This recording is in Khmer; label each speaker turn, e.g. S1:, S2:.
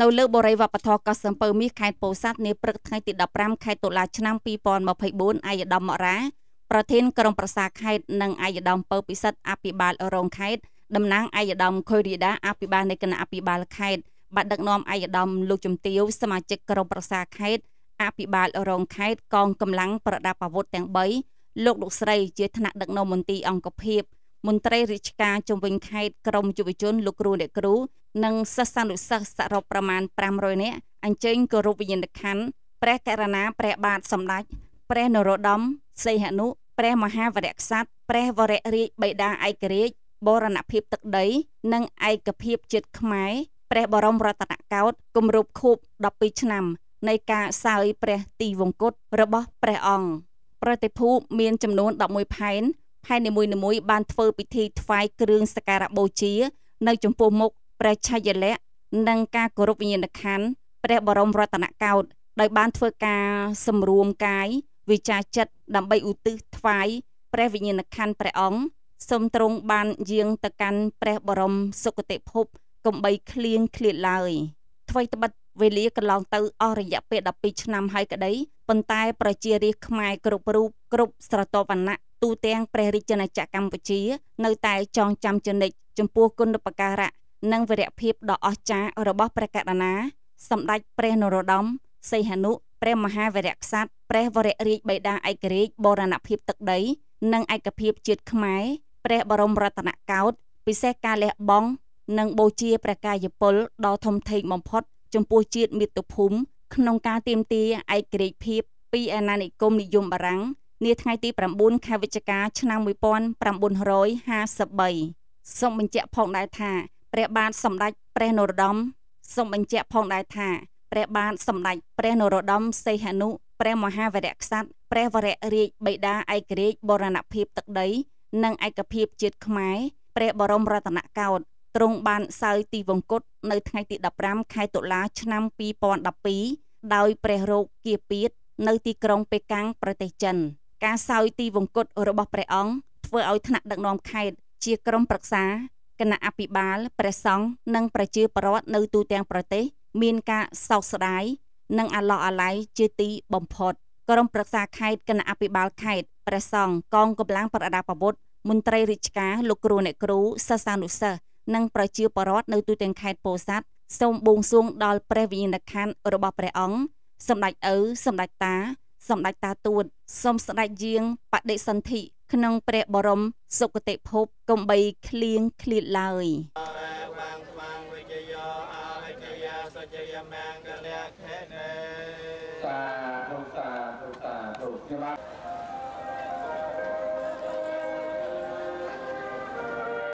S1: នៅលើបរិយាវប្បធម៌កោះសំពៅមាសខេត្តពោធិ៍សាត់នាព្រឹកថ្ងៃទី15ខែតុលាឆ្នាំ2024អាយដាមមរាប្រធានក្រុមប្រសាខេត្តនិងអាយដាមពៅពិសិដ្ឋអភិបាលរងខេត្តតំណាងអាយដាមខុយរីដាអភិបាលនៃគណៈអភិបាលខេត្តបានដឹកនាំអាយដាមលោកជំទាវ សមាជិកក្រុមប្រសាខេត្តអភិបាលរងខេត្តកងកម្លាំងប្រដាប់អាវុធទាំង3លោកលោកស្រីជាថ្នាក់ដឹកនាំមន្ទីរអង្គភាពមន្ត្រីរាជការជំវិញខេត្តក្រមយុវជនលោកគ្រូអ្នកគ្រូនិងសិស្សានុសិស្សសរុបប្រមាណ500នាក់អញ្ជើញគោរពវិញ្ញាណក្ខន្ធព្រះករុណាព្រះបាទសម្ដេចព្រះនរោត្តមសីហនុព្រះមហាវរក្សត្រព្រះវររាជបិតាឯករាជ្យបរណភាពទឹកដី និងឯកភាពជាតិខ្មែរព្រះបរមរតនកោដ្ឋគម្រប់ខួប12ឆ្នាំនៃការសោយព្រះទីវង្គតរបស់ព្រះអង្គប្រតិភូមានចំនួន11ផែនខែនីមួយៗបានធ្វើពិធីថ្វាយគ្រឿងសក្ការៈបូជា នៅចំពោះមុខព្រះឆយលៈនិងការគោរពវិញ្ញាណក្ខន្ធព្រះបរមរតនកោដ្ឋដោយបានធ្វើការសម្រួមកាយវិចាចិត្តដើម្បីឧទ្ទិសថ្វាយព្រះ វិញ្ញាណក្ខន្ធព្រះអង្គសូមទ្រង់បានយាងទៅកាន់ ព្រះបរមសុគតិភពកុំបីឃ្លៀងឃ្លាតឡើយអ្វីត្បិតវេលាកន្លងទៅអស់រយៈពេល12ឆ្នាំហើយក្តីប៉ុន្តែប្រជារាស្ត្រខ្មែរគ្រប់រូបគ្រប់ស្រទាប់វណ្ណៈទូទាំងព្រះរាជាណាចក្រកម្ពុជា នៅតែចងចាំចនិច ចំពោះគុណបការៈនិងវីរភាពដ៏អស្ចារ្យរបស់ព្រះករុណា សម្ដេចព្រះនរោត្តមសីហនុព្រះមហាវីរក្សត្រព្រះវររាជបិតាឯករាជ្យបូរណភាពទឹកដី និងឯកភាពជាតិខ្មែរព្រះបរមរតនកោដ្ឋពិសេសការលះបង់និងបូជាព្រះកាយពលដ៏ធំធេងបំផុតចំពោះជាតិមាតុភូមិក្នុងការទាមទារឯករាជ្យភាពពីអាណានិគមនិយមបារាំងនាថ្ងៃទី9ខែវិច្ឆិកាឆ្នាំ1953សូមបញ្ជាក់ផងដែរថាព្រះបាទសម្ដេចព្រះនរោត្តមសូមបញ្ជាក់ផងដែរថាព្រះបាទសម្ដេចព្រះនរោត្តមសីហនុព្រះមហាវរៈក្សត្រព្រះវររាជបិតាឯករាជ្យបរណភាពទឹកដី និងឯកភាពជាតិខ្មែរព្រះបរមរតនកោដ្ឋទ្រង់បានសោយទីវង្គតនៅថ្ងៃទី15ខែតុលាឆ្នាំ2012ដោយព្រះរោគគៀពៀតនៅទីក្រុងប៉េកាំងប្រទេសចិន។ការសោយទីវង្គតរបស់ព្រះអង្គធ្វើឲ្យថ្នាក់ដឹកនាំខេត្តជាក្រុមប្រឹក្សាគណៈអភិបាលព្រះសង្ឃនិងប្រជាពលរដ្ឋនៅទូទាំងប្រទេស មានការសោកស្ដាយនិងអាឡោះអាល័យជាទីបំផុតក្រុមប្រឹក្សាខេត្តគណៈអភិបាលខេត្តព្រះសង្ឃកងកម្លាំងប្រដាប់អាវុធមន្ត្រីរាជការលោកគ្រូអ្នកគ្រូសិស្សានុសិស្សនិងប្រជាពលរដ្ឋនៅទូទាំងខេត្តពោធិ៍សាត់សូមបួងសួងដល់ព្រះវិញ្ញាណក្ខន្ធរបស់ព្រះអង្គសម្ដេចឪសម្ដេចតាសម្ដេចតាទួតសូមស្ដេចយាងបដិសន្ធិក្នុងព្រះបរមសុគតិភពកំបីក្លៀងឃ្លាតឡើយសាធុសាធុសាធុខ្ញុំបាទ